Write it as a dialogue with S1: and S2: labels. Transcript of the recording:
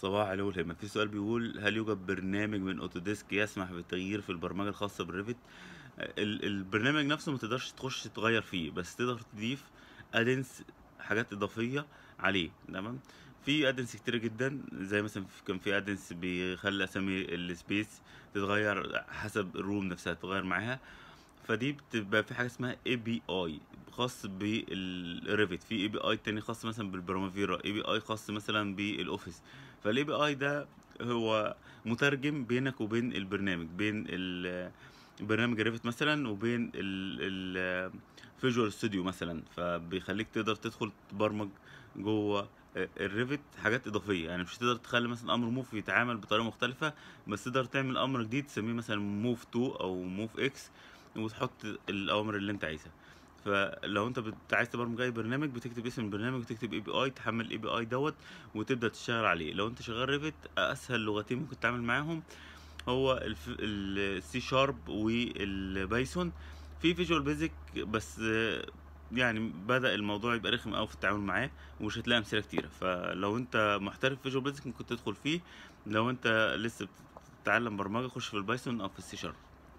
S1: صباح الاول لما في سؤال بيقول هل يوجد برنامج من اوتوديسك يسمح بالتغيير في البرمجه الخاصه بالريفت البرنامج نفسه ما تقدرش تخش تغير فيه بس تقدر تضيف ادنس حاجات اضافيه عليه تمام في ادنس كتير جدا زي مثلا كان في ادنس بيخلي اسامي السبيس تتغير حسب الروم نفسها تتغير معاها فدي بتبقى في حاجه اسمها اي بي اي خاص بالريفت في اي بي اي تاني خاص مثلا بالبرامافيرا اي بي اي خاص مثلا بالاوفيس فالاي بي اي ده هو مترجم بينك وبين البرنامج بين برنامج ريفت مثلا وبين الفيجوال ستوديو مثلا فبيخليك تقدر تدخل تبرمج جوه الريفت حاجات اضافيه يعني مش تقدر تخلي مثلا امر موف يتعامل بطريقه مختلفه بس تقدر تعمل امر جديد تسميه مثلا موف 2 او موف اكس وتحط الاوامر اللي انت عايزها فلو انت بت... عايز تبرمج اي برنامج بتكتب اسم البرنامج وتكتب اي بي اي تحمل الاي بي اي دوت وتبدا تشتغل عليه لو انت شغال ريفت اسهل لغتين ممكن تتعامل معاهم هو السي شارب والبايثون في فيجوال بيزك بس يعني بدا الموضوع يبقى رخم قوي في التعامل معاه ومش هتلاقي امثله كتيره فلو انت محترف فيجوال بيزك ممكن تدخل فيه لو انت لسه بتتعلم برمجه خش في البايثون او في السي شارب